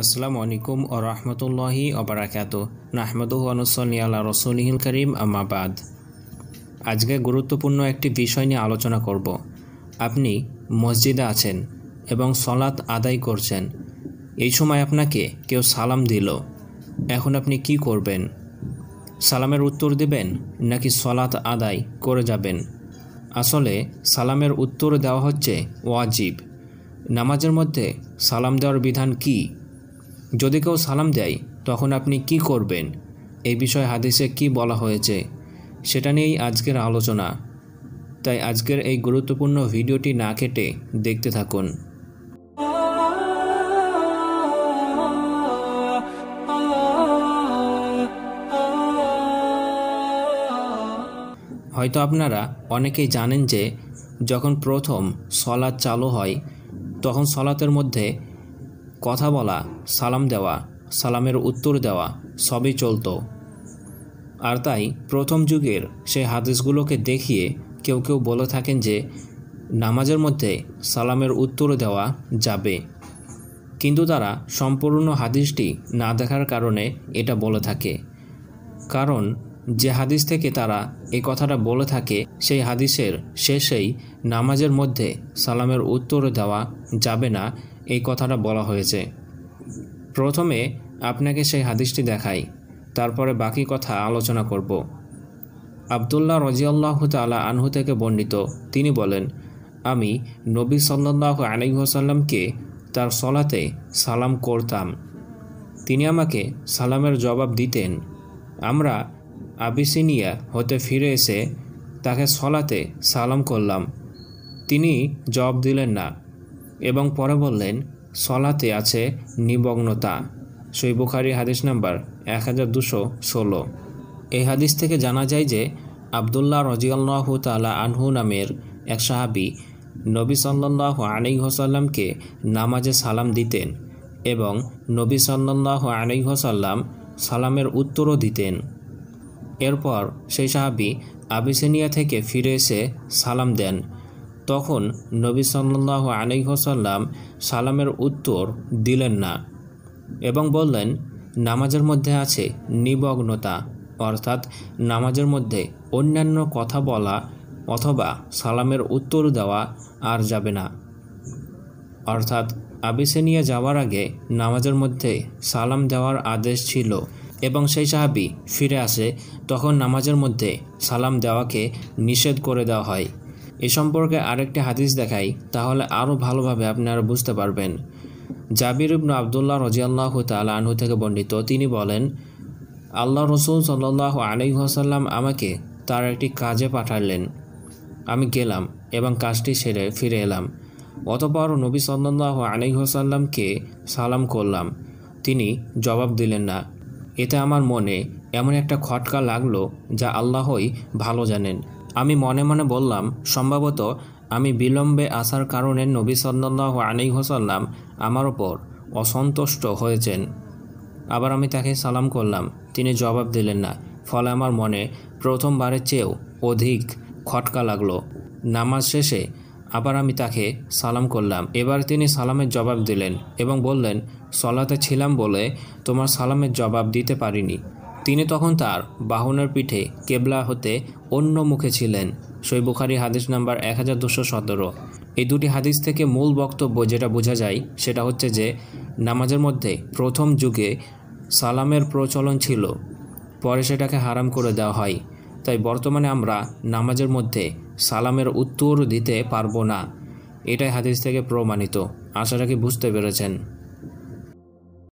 আসসালামু আলাইকুম ও রহমতুল্লাহি অবরাকাত নাহমদু অনুসলি আল্লাহ রসুলহিল করিম আমাবাদ আজকে গুরুত্বপূর্ণ একটি বিষয় নিয়ে আলোচনা করব আপনি মসজিদে আছেন এবং সলাত আদায় করছেন এই সময় আপনাকে কেউ সালাম দিল এখন আপনি কি করবেন সালামের উত্তর দেবেন নাকি সলাত আদায় করে যাবেন আসলে সালামের উত্তর দেওয়া হচ্ছে ওয়াজিব নামাজের মধ্যে সালাম দেওয়ার বিধান কী যদি কেউ সালাম দেয় তখন আপনি কি করবেন এই বিষয়ে হাদিসে কি বলা হয়েছে সেটা নিয়েই আজকের আলোচনা তাই আজকের এই গুরুত্বপূর্ণ ভিডিওটি না কেটে দেখতে থাকুন হয়তো আপনারা অনেকেই জানেন যে যখন প্রথম সলাদ চালু হয় তখন সলাতের মধ্যে কথা বলা সালাম দেওয়া সালামের উত্তর দেওয়া সবই চলত আর তাই প্রথম যুগের সেই হাদিসগুলোকে দেখিয়ে কেউ কেউ বলে থাকেন যে নামাজের মধ্যে সালামের উত্তর দেওয়া যাবে কিন্তু তারা সম্পূর্ণ হাদিসটি না দেখার কারণে এটা বলে থাকে কারণ যে হাদিস থেকে তারা এই কথাটা বলে থাকে সেই হাদিসের শেষেই নামাজের মধ্যে সালামের উত্তর দেওয়া যাবে না এই কথাটা বলা হয়েছে প্রথমে আপনাকে সেই হাদিসটি দেখাই তারপরে বাকি কথা আলোচনা করব আবদুল্লাহ রজিয়াল্লাহ তালা আনহু থেকে বর্ণিত তিনি বলেন আমি নবী সাল্লাহ আলিহাসাল্লামকে তার সলাতে সালাম করতাম তিনি আমাকে সালামের জবাব দিতেন আমরা আবিসিনিয়া হতে ফিরে এসে তাকে সলাতে সালাম করলাম তিনি জব দিলেন না এবং পরে বললেন সলাতে আছে নিমগ্নতা সৈবুখারি হাদিস নাম্বার এক হাজার দুশো ষোলো এই হাদিস থেকে জানা যায় যে আবদুল্লাহ রজিয়াল্লাহু তালা আনহু নামের এক সাহাবি নবী সাল্লাহ আলিহসাল্লামকে নামাজে সালাম দিতেন এবং নবী সাল্লাহ হোসাল্লাম সালামের উত্তরও দিতেন এরপর সেই সাহাবি আবিসিনিয়া থেকে ফিরে এসে সালাম দেন তখন নবী সাল্লাহ আলিহসাল্লাম সালামের উত্তর দিলেন না এবং বললেন নামাজের মধ্যে আছে নিবগ্নতা অর্থাৎ নামাজের মধ্যে অন্যান্য কথা বলা অথবা সালামের উত্তর দেওয়া আর যাবে না অর্থাৎ আবিসেনিয়া যাওয়ার আগে নামাজের মধ্যে সালাম দেওয়ার আদেশ ছিল এবং সেই সাহাবি ফিরে আসে তখন নামাজের মধ্যে সালাম দেওয়াকে নিষেধ করে দেওয়া হয় এ সম্পর্কে আরেকটি হাদিস দেখাই তাহলে আরও ভালোভাবে আপনারা বুঝতে পারবেন জাবির ইবনু আবদুল্লাহ রজিয়াল্লাহ তাল আনহু থেকে বর্ণিত তিনি বলেন আল্লাহ রসুল সাল্লাহ আলাইহাসাল্লাম আমাকে তার একটি কাজে পাঠালেন আমি গেলাম এবং কাজটি সেরে ফিরে এলাম অতপর নবী সাল্লাহ আলাইহাসাল্লামকে সালাম করলাম তিনি জবাব দিলেন না এতে আমার মনে এমন একটা খটকা লাগলো যা আল্লাহই ভালো জানেন আমি মনে মনে বললাম সম্ভবত আমি বিলম্বে আসার কারণে নবী সাল্লাহ আলী হোসাল্লাম আমার ওপর অসন্তুষ্ট হয়েছেন আবার আমি তাকে সালাম করলাম তিনি জবাব দিলেন না ফলে আমার মনে প্রথমবারের চেয়েও অধিক খটকা লাগলো নামাজ শেষে আবার আমি তাকে সালাম করলাম এবার তিনি সালামের জবাব দিলেন এবং বললেন সলাতে ছিলাম বলে তোমার সালামের জবাব দিতে পারিনি তিনি তখন তার বাহনের পিঠে কেবলা হতে অন্য মুখে ছিলেন সই বুখারি হাদিস নাম্বার এক হাজার দুশো সতেরো এই দুটি হাদিস থেকে মূল বক্তব্য যেটা বোঝা যায় সেটা হচ্ছে যে নামাজের মধ্যে প্রথম যুগে সালামের প্রচলন ছিল পরে সেটাকে হারাম করে দেওয়া হয় তাই বর্তমানে আমরা নামাজের মধ্যে সালামের উত্তর দিতে পারবো না এটাই হাদিস থেকে প্রমাণিত আশা রাখি বুঝতে পেরেছেন